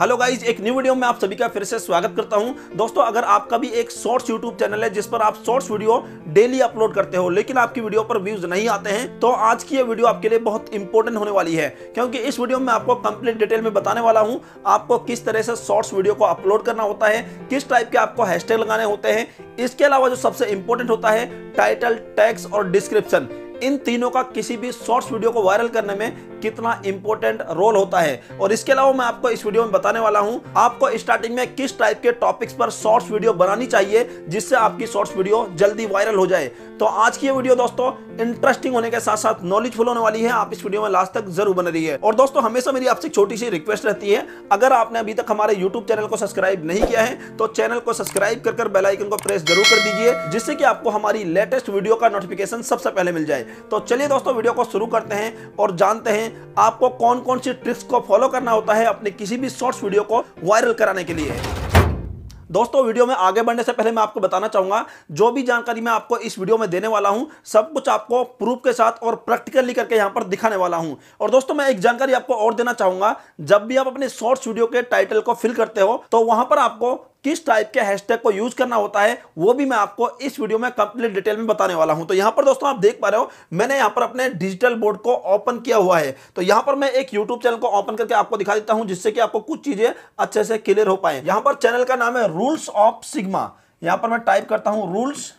hello guys एक new video में आप सभी का फिर से स्वागत करता हूं दोस्तों अगर आपका भी एक शॉर्ट्स यूट्यूब चैनल है जिस पर आप शॉर्ट्स वीडियो डेली अपलोड करते हो लेकिन आपकी वीडियो पर व्यूज नहीं आते हैं तो आज की ये वीडियो आपके लिए बहुत इंपॉर्टेंट होने वाली है क्योंकि इस वीडियो में आपको कंप्लीट डिटेल में बताने वाला हूँ आपको किस तरह से शॉर्ट्स वीडियो को अपलोड करना होता है किस टाइप के आपको हैश लगाने होते हैं इसके अलावा जो सबसे इंपॉर्टेंट होता है टाइटल टैक्स और डिस्क्रिप्शन इन तीनों का किसी भी शॉर्ट्स वीडियो को वायरल करने में कितना इंपॉर्टेंट रोल होता है और इसके अलावा मैं आपको इस वीडियो में बताने वाला हूं आपको स्टार्टिंग में किस टाइप के टॉपिक्स पर शॉर्ट्स वीडियो बनानी चाहिए जिससे आपकी शॉर्ट्स वीडियो जल्दी वायरल हो जाए तो आज की ये वीडियो दोस्तों इंटरेस्टिंग होने के साथ साथ नॉलेजफुल होने वाली है आप इस वीडियो में लास्ट तक जरूर बने रही है और दोस्तों हमेशा मेरी आपसे छोटी सी रिक्वेस्ट रहती है अगर आपने अभी तक हमारे यूट्यूब चैनल को सब्सक्राइब नहीं किया है तो चैनल को सब्सक्राइब कर कर बेलाइकन को प्रेस जरूर कर दीजिए जिससे कि आपको हमारी लेटेस्ट वीडियो का नोटिफिकेशन सबसे पहले मिल जाए तो चलिए दोस्तों वीडियो को शुरू करते हैं और जानते हैं आपको कौन कौन सी ट्रिक्स को फॉलो करना होता है अपने किसी भी शॉर्ट्स वीडियो को वायरल कराने के लिए दोस्तों वीडियो में आगे बढ़ने से पहले मैं आपको बताना चाहूंगा जो भी जानकारी मैं आपको इस वीडियो में देने वाला हूं सब कुछ आपको प्रूफ के साथ और प्रैक्टिकली करके यहां पर दिखाने वाला हूं और दोस्तों मैं एक जानकारी आपको और देना चाहूंगा जब भी आप अपने शॉर्ट्स वीडियो के टाइटल को फिल करते हो तो वहां पर आपको किस टाइप के हैशटैग को यूज करना होता है वो भी मैं आपको इस वीडियो में कंप्लीट डिटेल में बताने वाला हूं तो यहां पर दोस्तों आप देख पा रहे हो मैंने यहां पर अपने डिजिटल बोर्ड को ओपन किया हुआ है तो यहां पर मैं एक यूट्यूब चैनल को ओपन करके आपको दिखा देता हूं जिससे कि आपको कुछ चीजें अच्छे से क्लियर हो पाए यहां पर चैनल का नाम है रूल्स ऑफ सिग्मा यहां पर मैं टाइप करता हूं रूल्स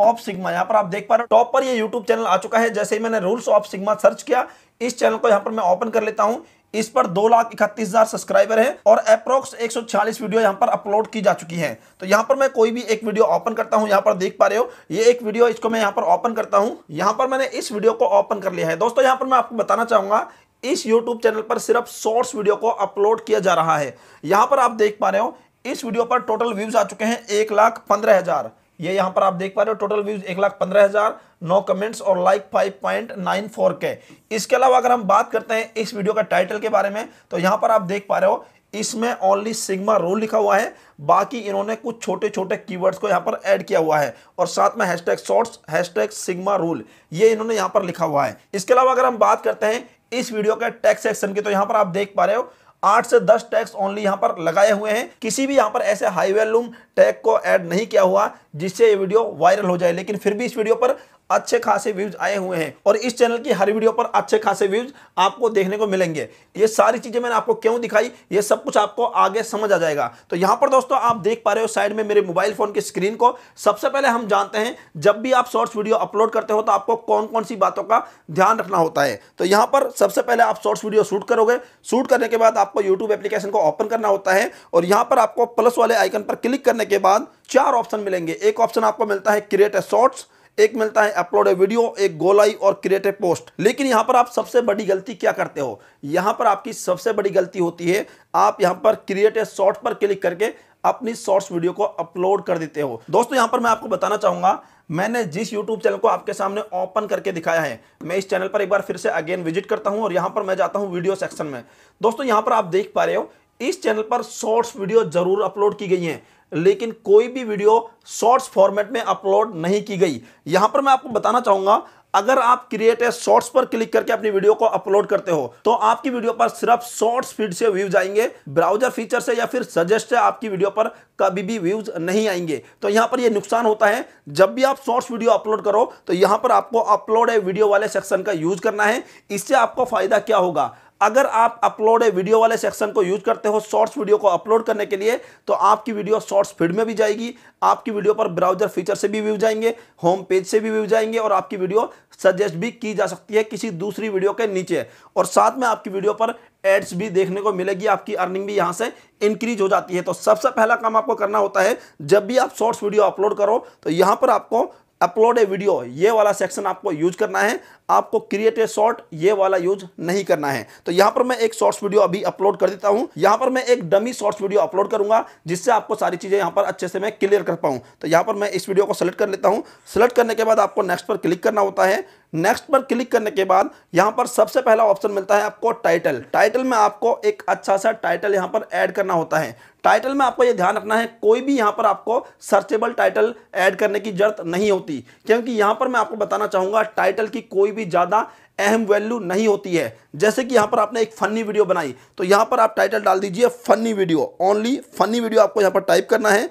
ऑफ सिग्मा यहाँ पर आप देख पा रहे हो टॉप पर ये यूट्यूब चैनल आ चुका है जैसे ही मैंने रूल्स ऑफ सिग्मा सर्च किया इस चैनल को यहाँ पर मैं ओपन कर लेता हूँ इस पर दो लाख इकतीस हजार सब्सक्राइबर हैं और अप्रोक्स 140 वीडियो यहां पर अपलोड की जा चुकी हैं तो यहां पर मैं कोई भी एक वीडियो ओपन करता हूं यहां पर देख पा रहे हो ये एक वीडियो इसको मैं यहाँ पर ओपन करता हूँ यहां पर मैंने इस वीडियो को ओपन कर लिया है दोस्तों यहां पर मैं आपको बताना चाहूंगा इस यूट्यूब चैनल पर सिर्फ शॉर्ट्स वीडियो को अपलोड किया जा रहा है यहां पर आप देख पा रहे हो इस वीडियो पर टोटल व्यूज आ चुके हैं एक लाख पंद्रह हजार ये यहां पर आप देख पा रहे हो टोटल व्यूज एक लाख पंद्रह हजार नौ कमेंट्स और like five point nine four के इसके अलावा अगर हम बात करते हैं इस वीडियो का टाइटल के बारे में तो यहाँ पर आप देख पा रहे हो इसमें ओनली सिग्मा रोल लिखा हुआ है बाकी इन्होंने कुछ छोटे छोटे कीवर्ड्स को यहाँ पर ऐड किया हुआ है और साथ में hashtag shorts hashtag sigma rule ये इन्होंने यहाँ पर लिखा हुआ है इसके अलावा अगर हम बात करते हैं इस वीडियो के टैक्स सेक्शन की तो यहाँ पर आप देख पा रहे हो आठ से दस टैक्स ओनली यहां पर लगाए हुए हैं किसी भी यहां पर ऐसे हाई वैल्यूम टैग को ऐड नहीं किया हुआ जिससे ये वीडियो वायरल हो जाए लेकिन फिर भी इस वीडियो पर अच्छे खासे व्यूज आए हुए हैं और इस चैनल की हर वीडियो पर अच्छे खासे व्यूज आपको देखने को मिलेंगे ये सारी चीजें मैंने आपको क्यों दिखाई ये सब कुछ आपको आगे समझ आ जाएगा तो यहां पर दोस्तों आप देख पा रहे हो साइड में मेरे मोबाइल फोन की स्क्रीन को सबसे पहले हम जानते हैं जब भी आप शॉर्ट्स वीडियो अपलोड करते हो तो आपको कौन कौन सी बातों का ध्यान रखना होता है तो यहां पर सबसे पहले आप शॉर्ट्स वीडियो शूट करोगे शूट करने के बाद आपको यूट्यूब एप्लीकेशन को ओपन करना होता है और यहां पर आपको प्लस वाले आइकन पर क्लिक करने के बाद चार ऑप्शन मिलेंगे एक ऑप्शन आपको मिलता है क्रिएट ए शॉर्ट्स एक मिलता है अपलोड ए वीडियो एक गोलाई और क्रिएटिव पोस्ट लेकिन यहां पर आप सबसे बड़ी गलती क्या करते हो यहां पर आपकी सबसे बड़ी गलती होती है आप यहां पर क्रिएटिव शॉर्ट पर क्लिक करके अपनी शॉर्ट्स वीडियो को अपलोड कर देते हो दोस्तों यहां पर मैं आपको बताना चाहूंगा मैंने जिस YouTube चैनल को आपके सामने ओपन करके दिखाया है मैं इस चैनल पर एक बार फिर से अगेन विजिट करता हूं और यहां पर मैं जाता हूँ वीडियो सेक्शन में दोस्तों यहां पर आप देख पा रहे हो इस चैनल पर शॉर्ट्स वीडियो जरूर अपलोड की गई हैं लेकिन कोई भी वीडियो शॉर्ट्स फॉर्मेट में अपलोड नहीं की गई यहां पर मैं आपको बताना चाहूंगा अगर आप क्रिएट ए शॉर्ट्स पर क्लिक करके अपनी वीडियो को अपलोड करते हो तो आपकी वीडियो पर सिर्फ शॉर्ट्स फीड से व्यूज आएंगे ब्राउजर फीचर से या फिर सजेस्ट से आपकी वीडियो पर कभी भी व्यूज नहीं आएंगे तो यहां पर यह नुकसान होता है जब भी आप शॉर्ट्स वीडियो अपलोड करो तो यहां पर आपको अपलोड ए वीडियो वाले सेक्शन का यूज करना है इससे आपको फायदा क्या होगा अगर आप अपलोड वीडियो वाले सेक्शन को यूज करते हो शॉर्ट्स वीडियो को अपलोड करने के लिए तो आपकी वीडियो शॉर्ट्स फीड में भी जाएगी आपकी वीडियो पर ब्राउजर फीचर से भी व्यू जाएंगे होम पेज से भी व्यू जाएंगे और आपकी वीडियो सजेस्ट भी की जा सकती है किसी दूसरी वीडियो के नीचे और साथ में आपकी वीडियो पर एड्स भी देखने को मिलेगी आपकी अर्निंग भी यहां से इंक्रीज हो जाती है तो सबसे पहला काम आपको करना होता है जब भी आप शॉर्ट्स वीडियो अपलोड करो तो यहां पर आपको अपलोड ए वीडियो ये वाला सेक्शन आपको यूज करना है आपको क्रिएट ए शॉर्ट ये वाला यूज नहीं करना है तो यहां पर मैं एक शॉर्ट्स वीडियो अभी अपलोड कर देता हूं यहां पर मैं एक डमी शॉर्ट्स वीडियो अपलोड करूंगा जिससे आपको सारी चीज़ें यहाँ पर अच्छे से मैं क्लियर कर पाऊँ तो यहाँ पर मैं इस वीडियो को सेलेक्ट कर लेता हूँ सेलेक्ट करने के बाद आपको नेक्स्ट पर क्लिक करना होता है नेक्स्ट पर क्लिक करने के बाद यहाँ पर सबसे पहला ऑप्शन मिलता है आपको टाइटल टाइटल में आपको एक अच्छा सा टाइटल यहाँ पर ऐड करना होता है टाइटल में आपको ये ध्यान रखना है कोई भी यहाँ पर आपको सर्चेबल टाइटल ऐड करने की जरूरत नहीं होती क्योंकि यहाँ पर मैं आपको बताना चाहूँगा टाइटल की कोई भी ज़्यादा अहम वैल्यू नहीं होती है जैसे कि यहाँ पर आपने एक फनी वीडियो बनाई तो यहाँ पर आप टाइटल डाल दीजिए funny video only funny video आपको यहाँ पर टाइप करना है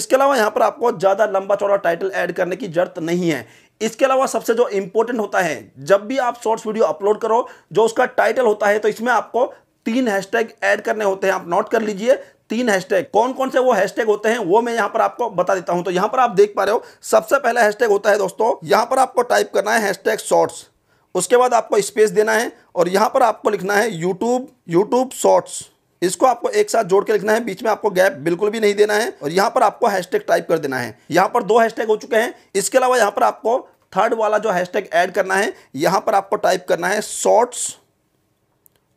इसके अलावा यहाँ पर आपको ज़्यादा लंबा चौड़ा टाइटल ऐड करने की जरूरत नहीं है इसके अलावा सबसे जो इंपॉर्टेंट होता है जब भी आप शॉर्ट्स वीडियो अपलोड करो जो उसका टाइटल होता है तो इसमें आपको तीन हैशटैग ऐड करने होते हैं आप नोट कर लीजिए तीन हैशटैग कौन कौन से वो हैशटैग होते हैं वो मैं यहाँ पर आपको बता देता हूं तो यहां पर आप देख पा रहे हो सबसे पहला हैशटैग होता है दोस्तों यहां पर आपको टाइप करना है हैशटैग शॉर्ट्स उसके बाद आपको स्पेस देना है और यहां पर आपको लिखना है यूट्यूब यूट्यूब शॉर्ट्स इसको आपको एक साथ जोड़ के लिखना है बीच में आपको गैप बिल्कुल भी नहीं देना है और यहां पर आपको हैशटैग टाइप कर देना है यहां पर दो हैशटैग हो चुके हैं इसके अलावा यहां पर आपको थर्ड वाला जो हैशटैग ऐड करना है यहां पर आपको टाइप करना है शॉर्ट्स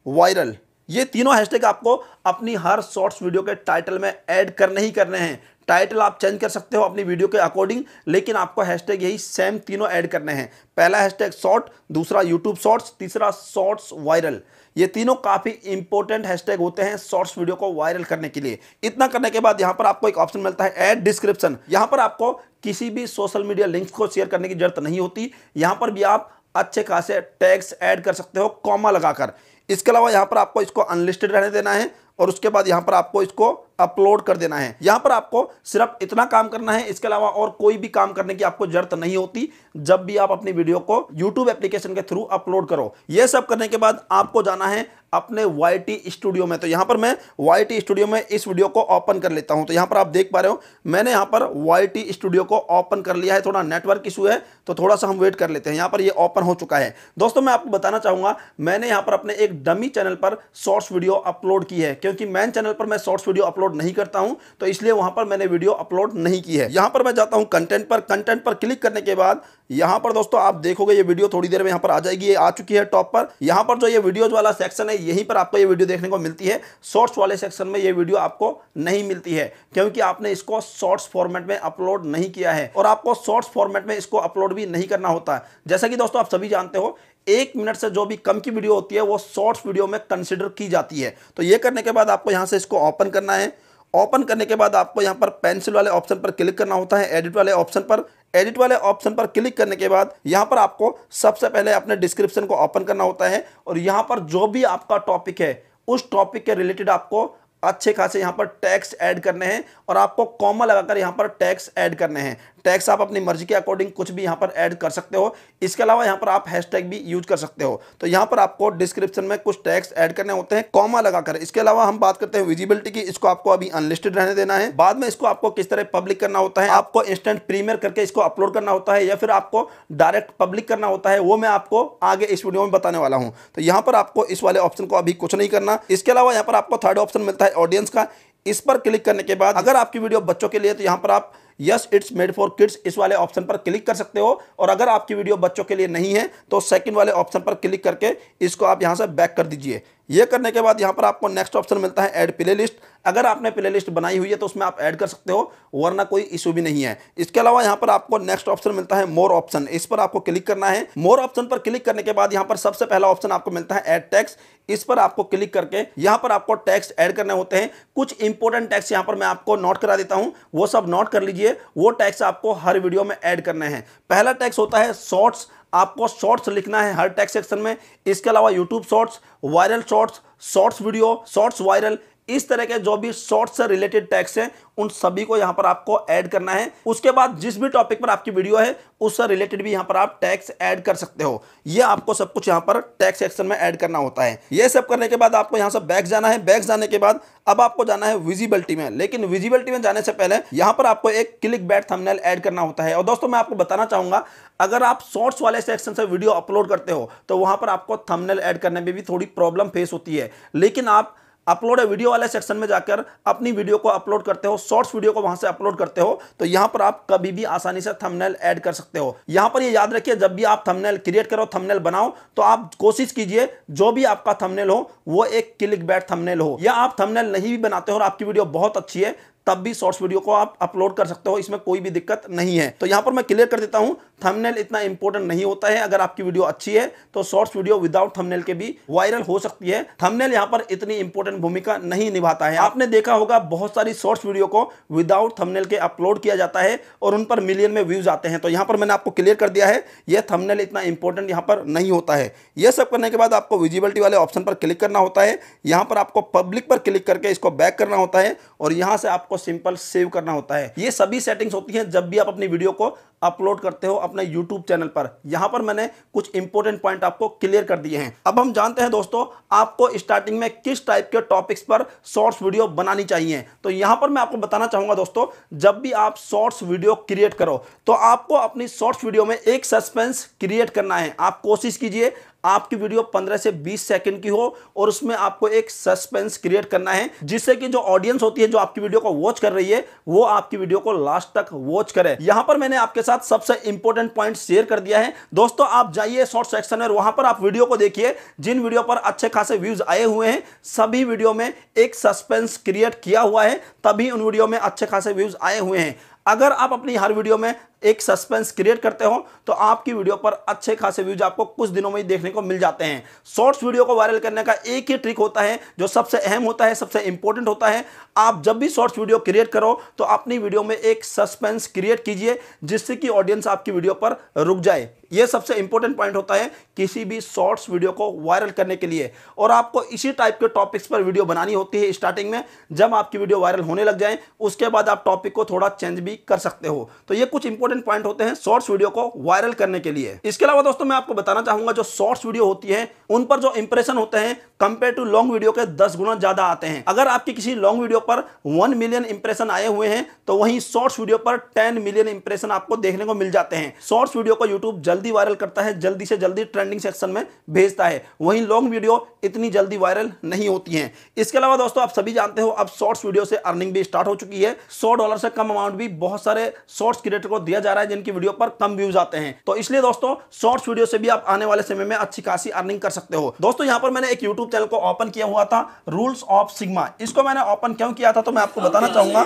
वायरल ये तीनों हैशटैग आपको अपनी हर शॉर्ट्स वीडियो के टाइटल में ऐड करने ही करने हैं टाइटल आप चेंज कर सकते हो अपनी वीडियो के अकॉर्डिंग लेकिन आपको हैशटैग यही सेम तीनों ऐड करने हैं पहला हैशटैग शॉर्ट दूसरा यूट्यूब शॉर्ट्स तीसरा शॉर्ट्स वायरल ये तीनों काफ़ी इंपॉर्टेंट हैशटैग होते हैं शॉर्ट्स वीडियो को वायरल करने के लिए इतना करने के बाद यहाँ पर आपको एक ऑप्शन मिलता है एड डिस्क्रिप्शन यहाँ पर आपको किसी भी सोशल मीडिया लिंक्स को शेयर करने की जरूरत नहीं होती यहाँ पर भी आप अच्छे खासे टैग्स ऐड कर सकते हो कॉमा लगाकर इसके अलावा यहाँ पर आपको इसको अनलिस्टेड रहने देना है और उसके बाद यहाँ पर आपको इसको अपलोड कर देना है यहां पर आपको सिर्फ इतना काम करना है इसके अलावा और कोई भी काम करने की आपको जरूरत नहीं होती जब भी आप अपनी वीडियो को यूट्यूब एप्लीकेशन के थ्रू अपलोड करो यह सब करने के बाद आपको जाना है अपने YT स्टूडियो में तो यहां पर मैं वाई स्टूडियो में इस वीडियो को ओपन कर लेता हूं तो यहां पर आप देख पा रहे हो मैंने यहां पर YT स्टूडियो को ओपन कर लिया है थोड़ा नेटवर्क इशू है तो थोड़ा सा हम वेट कर लेते हैं यहां पर ये ओपन हो चुका है दोस्तों मैं आपको बताना चाहूंगा मैंने यहां पर अपने एक डमी चैनल पर शॉर्ट्स वीडियो अपलोड की है क्योंकि मैन चैनल पर मैं शॉर्ट्स वीडियो अपलोड अपलोड नहीं करता हूं तो इसलिए वहां पर मैंने वीडियो अपलोड नहीं की है यहां पर मैं जाता हूं कंटेंट पर कंटेंट पर क्लिक करने के बाद यहां पर दोस्तों आप देखोगे ये वीडियो थोड़ी देर में यहां पर आ जाएगी ये आ चुकी है टॉप पर यहां पर जो ये वीडियो वाला सेक्शन है यहीं पर आपको ये वीडियो देखने को मिलती है शॉर्ट्स वाले सेक्शन में ये वीडियो आपको नहीं मिलती है क्योंकि आपने इसको शॉर्ट्स फॉर्मेट में अपलोड नहीं किया है और आपको शॉर्ट्स फॉर्मेट में इसको अपलोड भी नहीं करना होता है जैसा कि दोस्तों आप सभी जानते हो एक मिनट से जो भी कम की वीडियो होती है वो शॉर्ट्स वीडियो में कंसिडर की जाती है तो ये करने के बाद आपको यहाँ से इसको ओपन करना है ओपन करने के बाद आपको यहाँ पर पेंसिल वाले ऑप्शन पर क्लिक करना होता है एडिट वाले ऑप्शन पर एडिट वाले ऑप्शन पर क्लिक करने के बाद यहाँ पर आपको सबसे पहले अपने डिस्क्रिप्शन को ओपन करना होता है और यहाँ पर जो भी आपका टॉपिक है उस टॉपिक के रिलेटेड आपको अच्छे खासे यहाँ पर टैक्स ऐड करने हैं और आपको कॉमा लगाकर यहाँ पर टैक्स ऐड करने हैं टैक्स आप अपनी मर्जी के अकॉर्डिंग कुछ भी यहाँ पर ऐड कर सकते हो इसके अलावा यहाँ पर आप हैशटैग भी यूज कर सकते हो तो यहाँ पर आपको डिस्क्रिप्शन में कुछ टैक्स ऐड करने होते हैं कॉमा लगाकर इसके अलावा हम बात करते हैं विजिबिलिटी की इसको आपको अभी अनलिस्टेड रहने देना है बाद में इसको आपको किस तरह पब्लिक करना होता है आपको इंस्टेंट प्रीमियर करके इसको अपलोड करना होता है या फिर आपको डायरेक्ट पब्लिक करना होता है वो मैं आपको आगे इस वीडियो में बताने वाला हूँ तो यहाँ पर आपको इस वाले ऑप्शन को अभी कुछ नहीं करना इसके अलावा यहाँ पर आपको थर्ड ऑप्शन मिलता है ऑडियंस का इस पर क्लिक करने के बाद अगर आपकी वीडियो बच्चों के लिए तो यहाँ पर आप yes it's made for kids इस वाले ऑप्शन पर क्लिक कर सकते हो और अगर आपकी वीडियो बच्चों के लिए नहीं है तो सेकंड वाले ऑप्शन पर क्लिक करके इसको आप यहां से बैक कर दीजिए ये करने के बाद यहाँ पर आपको नेक्स्ट ऑप्शन मिलता है ऐड प्ले लिस्ट अगर आपने प्ले लिस्ट बनाई हुई है तो उसमें आप ऐड कर सकते हो वरना कोई इशू भी नहीं है इसके अलावा यहाँ पर आपको नेक्स्ट ऑप्शन मिलता है मोर ऑप्शन इस पर आपको क्लिक करना है मोर ऑप्शन पर क्लिक करने के बाद यहाँ पर सबसे पहला ऑप्शन आपको मिलता है एड टैक्स इस पर आपको क्लिक करके यहाँ पर आपको टैक्स ऐड करने होते हैं कुछ इंपॉर्टेंट टैक्स यहाँ पर मैं आपको नोट करा देता हूँ वो सब नोट कर लीजिए वो टैक्स आपको हर वीडियो में ऐड करने हैं पहला टैक्स होता है शॉर्ट्स आपको शॉर्ट्स लिखना है हर टैक्स सेक्शन में इसके अलावा YouTube shorts viral shorts shorts video shorts viral इस तरह के जो भी शॉर्ट से रिलेटेड टैक्स हैं उन सभी को यहां पर आपको ऐड करना है उसके बाद जिस भी टॉपिक पर आपकी वीडियो है उससे रिलेटेड भी यहां पर आप टैक्स ऐड कर सकते हो यह आपको सब कुछ यहां पर टैक्स सेक्शन में ऐड करना होता है यह सब करने के बाद आपको यहां से बैग जाना है बैग जाने के बाद अब आपको जाना है विजिबिलिटी में लेकिन विजिबिलिटी में जाने से पहले यहां पर आपको एक क्लिक बैट थमनेल एड करना होता है और दोस्तों मैं आपको बताना चाहूंगा अगर आप शॉर्ट्स वाले सेक्शन से वीडियो अपलोड करते हो तो वहां पर आपको थमनेल एड करने में भी थोड़ी प्रॉब्लम फेस होती है लेकिन आप अपलोड वीडियो वाले सेक्शन में जाकर अपनी वीडियो को अपलोड करते हो शॉर्ट्स वीडियो को वहां से अपलोड करते हो तो यहां पर आप कभी भी आसानी से थंबनेल ऐड कर सकते हो यहां पर ये याद रखिए जब भी आप थंबनेल क्रिएट करो थंबनेल बनाओ तो आप कोशिश कीजिए जो भी आपका थंबनेल हो वो एक क्लिक बैट थमनेल हो या आप थमनेल नहीं भी बनाते हो और आपकी वीडियो बहुत अच्छी है तब भी शॉर्ट्स वीडियो को आप अपलोड कर सकते हो इसमें कोई भी दिक्कत नहीं है तो यहां पर मैं क्लियर कर देता हूं थंबनेल इतना इंपॉर्टेंट नहीं होता है अगर आपकी वीडियो अच्छी है तो शॉर्ट्स वीडियो विदाउट थंबनेल के भी वायरल हो सकती है थंबनेल यहां पर इतनी इंपॉर्टेंट भूमिका नहीं निभाता है आपने देखा होगा बहुत सारी शॉर्ट्स वीडियो को विदाउट थमनेल के अपलोड किया जाता है और उन पर मिलियन में व्यूज आते हैं तो यहां पर मैंने आपको क्लियर कर दिया है यह थमनेल इतना इंपॉर्टेंट यहां पर नहीं होता है यह सब करने के बाद आपको विजिबिलिटी वाले ऑप्शन पर क्लिक करना होता है यहां पर आपको पब्लिक पर क्लिक करके इसको बैक करना होता है और यहां से आपको सिंपल सेव करना होता है ये सभी सेटिंग्स होती हैं जब भी आप अपनी वीडियो को अपलोड करते हो अपने यूट्यूब चैनल पर यहां पर मैंने कुछ इंपॉर्टेंट पॉइंट आपको क्लियर कर दिए हैं अब हम जानते हैं दोस्तों आपको स्टार्टिंग में किस टाइप के टॉपिक्स पर शॉर्ट्स वीडियो बनानी चाहिए तो यहां पर मैं आपको बताना चाहूंगा दोस्तों जब भी आप शॉर्ट्स वीडियो क्रिएट करो तो आपको अपनी शॉर्ट्स वीडियो में एक सस्पेंस क्रिएट करना है आप कोशिश कीजिए आपकी वीडियो 15 से 20 सेकंड की हो और उसमें आपको एक सस्पेंस क्रिएट करना है जिससे कि जो ऑडियंस होती है जो आपकी वीडियो को वॉच कर रही है वो आपकी वीडियो को लास्ट तक वॉच करे यहां पर मैंने आपके साथ सबसे इंपॉर्टेंट पॉइंट शेयर कर दिया है दोस्तों आप जाइए शॉर्ट सेक्शन में वहां पर आप वीडियो को देखिए जिन वीडियो पर अच्छे खासे व्यूज आए हुए हैं सभी वीडियो में एक सस्पेंस क्रिएट किया हुआ है तभी उन वीडियो में अच्छे खासे व्यूज आए हुए हैं अगर आप अपनी हर वीडियो में एक सस्पेंस क्रिएट करते हो तो आपकी वीडियो पर अच्छे खासे व्यूज आपको कुछ दिनों में ही देखने को मिल जाते हैं शॉर्ट्स वीडियो को वायरल करने का एक ही ट्रिक होता है जो सबसे अहम होता है सबसे इंपॉर्टेंट होता है आप जब भी शॉर्ट्स वीडियो क्रिएट करो तो अपनी वीडियो में एक सस्पेंस क्रिएट कीजिए जिससे कि ऑडियंस आपकी वीडियो पर रुक जाए यह सबसे इंपॉर्टेंट पॉइंट होता है किसी भी शॉर्ट्स वीडियो को वायरल करने के लिए और आपको इसी टाइप के टॉपिक्स पर वीडियो बनानी होती है स्टार्टिंग में जब आपकी वीडियो वायरल होने लग जाए उसके बाद आप टॉपिक को थोड़ा चेंज भी कर सकते हो तो यह कुछ इंपॉर्टेंट इंपॉर्टेंट पॉइंट होते हैं शॉर्ट्स वीडियो को वायरल करने के लिए इसके अलावा दोस्तों मैं आपको बताना चाहूंगा जो शॉर्ट्स वीडियो होती है उन पर जो इंप्रेशन होते हैं कंपेयर टू लॉन्ग वीडियो के दस गुना ज्यादा आते हैं अगर आपकी किसी लॉन्ग वीडियो पर वन मिलियन इंप्रेशन आए हुए हैं तो वहीं शॉर्ट्स वीडियो पर टेन मिलियन इंप्रेशन आपको देखने को मिल जाते हैं शॉर्ट्स वीडियो को यूट्यूब जल्दी वायरल करता है जल्दी से जल्दी ट्रेंडिंग सेक्शन में भेजता है वहीं लॉन्ग वीडियो इतनी जल्दी वायरल नहीं होती है इसके अलावा दोस्तों आप सभी जानते हो अब शॉर्ट्स वीडियो से अर्निंग भी स्टार्ट हो चुकी है सौ डॉलर से कम अमाउंट भी बहुत सारे शॉर्ट्स क्रिएटर को दिया दिया जा रहा है जिनकी वीडियो पर कम व्यूज आते हैं तो इसलिए दोस्तों शॉर्ट्स वीडियो से भी आप आने वाले समय में अच्छी खासी अर्निंग कर सकते हो दोस्तों यहाँ पर मैंने एक यूट्यूब चैनल को ओपन किया हुआ था रूल्स ऑफ सिग्मा इसको मैंने ओपन क्यों किया था तो मैं आपको बताना चाहूंगा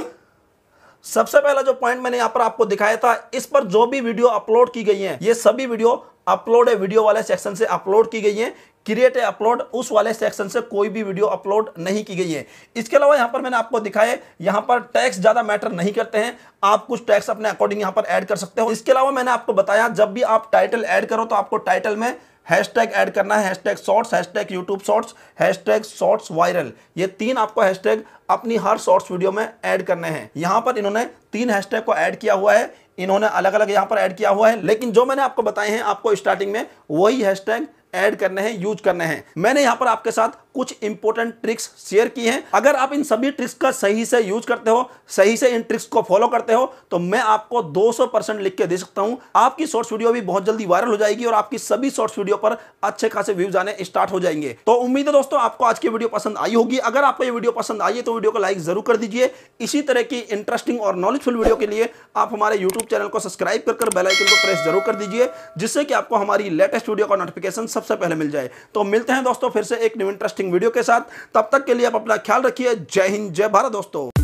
सबसे पहला जो पॉइंट मैंने यहाँ पर आपको दिखाया था इस पर जो भी वीडियो अपलोड की गई है ये सभी वीडियो अपलोड है वीडियो वाले सेक्शन से अपलोड की गई है क्रिएट है अपलोड उस वाले सेक्शन से कोई भी वीडियो अपलोड नहीं की गई है इसके अलावा यहाँ पर मैंने आपको दिखाया यहाँ पर टैक्स ज़्यादा मैटर नहीं करते हैं आप कुछ टैक्स अपने अकॉर्डिंग यहाँ पर ऐड कर सकते हो इसके अलावा मैंने आपको बताया जब भी आप टाइटल ऐड करो तो आपको टाइटल में हैशटैग ऐड करना है hashtag shorts hashtag YouTube shorts hashtag shorts viral ये तीन आपको हैशटैग अपनी हर शॉर्ट्स वीडियो में ऐड करने हैं यहाँ पर इन्होंने तीन हैशटैग को ऐड किया हुआ है इन्होंने अलग अलग यहाँ पर ऐड किया हुआ है लेकिन जो मैंने आपको बताए हैं आपको स्टार्टिंग में वही हैशटैग ऐड करने हैं यूज करने हैं मैंने यहाँ पर आपके साथ कुछ इंपॉर्टेंट ट्रिक्स शेयर की हैं अगर आप इन सभी ट्रिक्स का सही से यूज करते हो सही से इन ट्रिक्स को फॉलो करते हो तो मैं आपको 200 परसेंट लिख के दे सकता हूं आपकी शॉर्ट्स वीडियो भी बहुत जल्दी वायरल हो जाएगी और आपकी सभी शॉर्ट्स वीडियो पर अच्छे खासे व्यूज आने स्टार्ट हो जाएंगे तो उम्मीद है दोस्तों आपको आज की वीडियो पसंद आई होगी अगर आपको ये वीडियो पसंद आई है तो वीडियो को लाइक जरूर कर दीजिए इसी तरह की इंटरेस्टिंग और नॉलेजफुल वीडियो के लिए आप हमारे यूट्यूब चैनल को सब्सक्राइब कर बेलाइकन को प्रेस जरूर कर दीजिए जिससे कि आपको हमारी लेटेस्ट वीडियो का नोटिफिकेशन सबसे पहले मिल जाए तो मिलते हैं दोस्तों फिर से एक न्यू इंटरेस्टिंग इंटरेस्टिंग वीडियो के साथ तब तक के लिए आप अपना ख्याल रखिए जय हिंद जय भारत दोस्तों